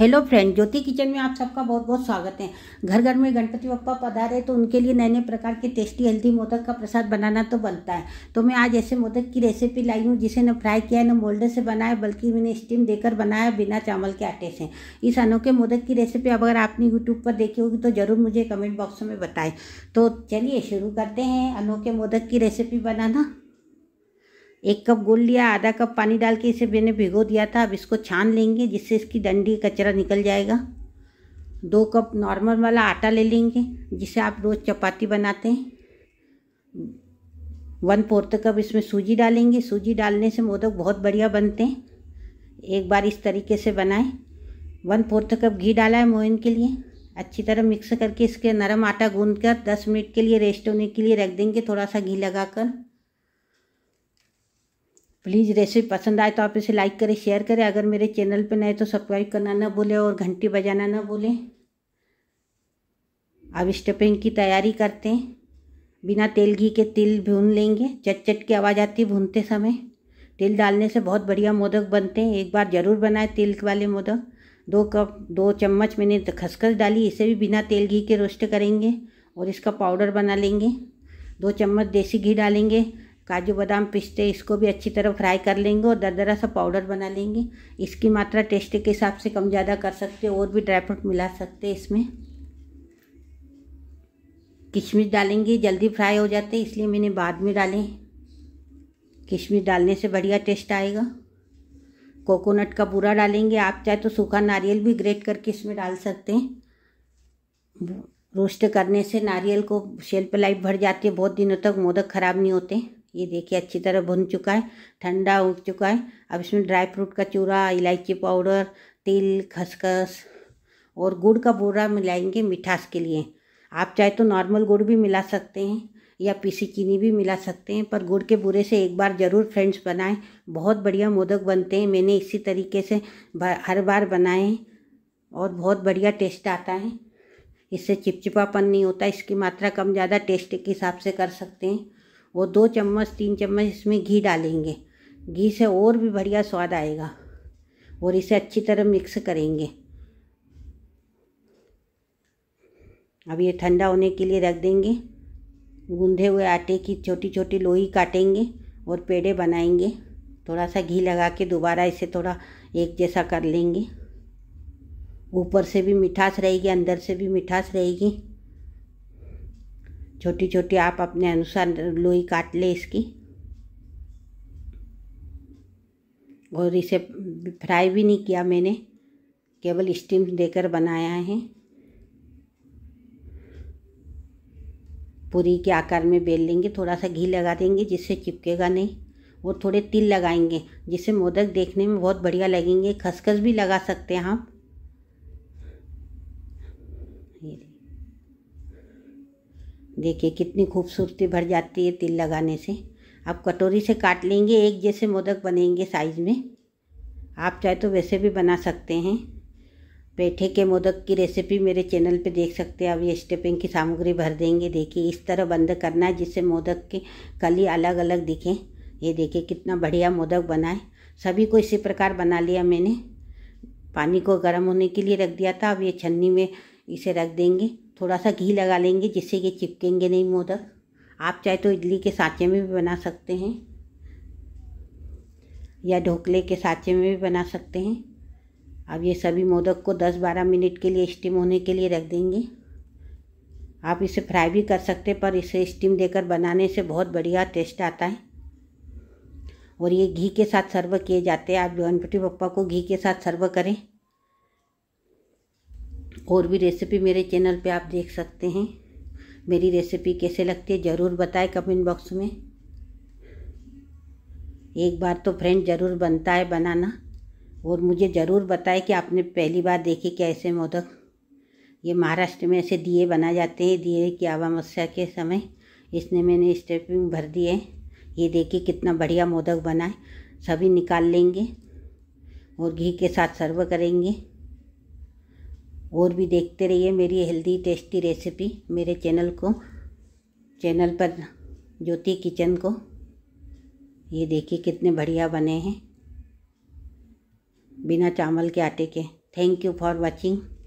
hello friend ज्योति kitchen में आप सबका बहुत बहुत स्वागत है घर घर में गणपति बप्पा पधारे तो उनके लिए नए नए प्रकार के टेस्टी हेल्दी मोदक का प्रसाद बनाना तो बनता है तो मैं आज ऐसे मोदक की रेसिपी लाई हूँ जिसे न फ्राई किया न मोल्डर से बनाया बल्कि मैंने स्टीम देकर बनाया बिना चावल के आटे से इस अनोखे मोदक की रेसिपी अगर आपने यूट्यूब पर देखी होगी तो ज़रूर मुझे कमेंट बॉक्स में बताएं तो चलिए शुरू करते हैं अनोखे मोदक की रेसिपी बनाना एक कप गोल लिया आधा कप पानी डाल के इसे मैंने भिगो दिया था अब इसको छान लेंगे जिससे इसकी डंडी कचरा निकल जाएगा दो कप नॉर्मल वाला आटा ले लेंगे जिसे आप रोज़ चपाती बनाते हैं वन फोर्थ कप इसमें सूजी डालेंगे सूजी डालने से मोदक बहुत बढ़िया बनते हैं एक बार इस तरीके से बनाएं वन फोर्थ कप घी डाला है मोइन के लिए अच्छी तरह मिक्स करके इसके नरम आटा गूंद कर दस मिनट के लिए रेस्ट होने के लिए रख देंगे थोड़ा सा घी लगाकर प्लीज़ रेसिपी पसंद आए तो आप इसे लाइक करें शेयर करें अगर मेरे चैनल पर नए तो सब्सक्राइब करना ना भूलें और घंटी बजाना ना भूलें अब स्टफिंग की तैयारी करते हैं बिना तेल घी के तिल भून लेंगे चटचट की आवाज़ आती है भूनते समय तिल डालने से बहुत बढ़िया मोदक बनते हैं एक बार ज़रूर बनाए तिल वाले मोदक दो कप दो चम्मच मैंने खसखस डाली इसे भी बिना तेल घी के रोस्ट करेंगे और इसका पाउडर बना लेंगे दो चम्मच देसी घी डालेंगे काजू बादाम पिस्ते इसको भी अच्छी तरह फ्राई कर लेंगे और दरदरा सा पाउडर बना लेंगे इसकी मात्रा टेस्ट के हिसाब से कम ज़्यादा कर सकते और भी ड्राई फ्रूट मिला सकते इसमें किशमिश डालेंगे जल्दी फ्राई हो जाते इसलिए मैंने बाद में डाले किशमिश डालने से बढ़िया टेस्ट आएगा कोकोनट का पूरा डालेंगे आप चाहे तो सूखा नारियल भी ग्रेट करके इसमें डाल सकते हैं रोस्ट करने से नारियल को शेल पर लाइफ भर जाती है बहुत दिनों तक मोदक ख़राब नहीं होते ये देखिए अच्छी तरह भुन चुका है ठंडा हो चुका है अब इसमें ड्राई फ्रूट का चूरा इलायची पाउडर तिल खसखस और गुड़ का बोरा मिलाएंगे मिठास के लिए आप चाहे तो नॉर्मल गुड़ भी मिला सकते हैं या पीसी चीनी भी मिला सकते हैं पर गुड़ के बुरे से एक बार ज़रूर फ्रेंड्स बनाएं बहुत बढ़िया मोदक बनते हैं मैंने इसी तरीके से हर बार बनाए और बहुत बढ़िया टेस्ट आता है इससे चिपचिपापन नहीं होता इसकी मात्रा कम ज़्यादा टेस्ट के हिसाब से कर सकते हैं वो दो चम्मच तीन चम्मच इसमें घी डालेंगे घी से और भी बढ़िया स्वाद आएगा और इसे अच्छी तरह मिक्स करेंगे अब ये ठंडा होने के लिए रख देंगे गूंधे हुए आटे की छोटी छोटी लोई काटेंगे और पेड़े बनाएंगे थोड़ा सा घी लगा के दोबारा इसे थोड़ा एक जैसा कर लेंगे ऊपर से भी मिठास रहेगी अंदर से भी मिठास रहेगी छोटी छोटी आप अपने अनुसार लोई काट ले इसकी और इसे फ्राई भी नहीं किया मैंने केवल स्टीम देकर बनाया है पूरी के आकार में बेल लेंगे थोड़ा सा घी लगा देंगे जिससे चिपकेगा नहीं और थोड़े तिल लगाएंगे जिससे मोदक देखने में बहुत बढ़िया लगेंगे खसखस भी लगा सकते हैं आप देखिए कितनी खूबसूरती भर जाती है तिल लगाने से आप कटोरी से काट लेंगे एक जैसे मोदक बनेंगे साइज़ में आप चाहे तो वैसे भी बना सकते हैं पेठे के मोदक की रेसिपी मेरे चैनल पे देख सकते हैं अब ये स्टेपिंग की सामग्री भर देंगे देखिए इस तरह बंद करना है जिससे मोदक के कली अलग अलग दिखें ये देखिए कितना बढ़िया मोदक बना है सभी को इसी प्रकार बना लिया मैंने पानी को गर्म होने के लिए रख दिया था अब ये छन्नी में इसे रख देंगे थोड़ा सा घी लगा लेंगे जिससे ये चिपकेंगे नहीं मोदक आप चाहे तो इडली के सांचे में भी बना सकते हैं या ढोकले के सांचे में भी बना सकते हैं अब ये सभी मोदक को 10-12 मिनट के लिए स्टीम होने के लिए रख देंगे आप इसे फ्राई भी कर सकते पर इसे स्टीम देकर बनाने से बहुत बढ़िया टेस्ट आता है और ये घी के साथ सर्व किए जाते हैं आप गणपति पप्पा को घी के साथ सर्व करें और भी रेसिपी मेरे चैनल पे आप देख सकते हैं मेरी रेसिपी कैसे लगती है ज़रूर बताएं कमेंट बॉक्स में एक बार तो फ्रेंड ज़रूर बनता है बनाना और मुझे ज़रूर बताएं कि आपने पहली बार देखे क्या ऐसे मोदक ये महाराष्ट्र में ऐसे दिए बनाए जाते हैं दिए की अमावस्या के समय इसने मैंने स्टेपिंग भर दी है ये देखिए कितना बढ़िया मोदक बनाए सभी निकाल लेंगे और घी के साथ सर्व करेंगे और भी देखते रहिए मेरी हेल्दी टेस्टी रेसिपी मेरे चैनल को चैनल पर ज्योति किचन को ये देखिए कितने बढ़िया बने हैं बिना चावल के आटे के थैंक यू फॉर वाचिंग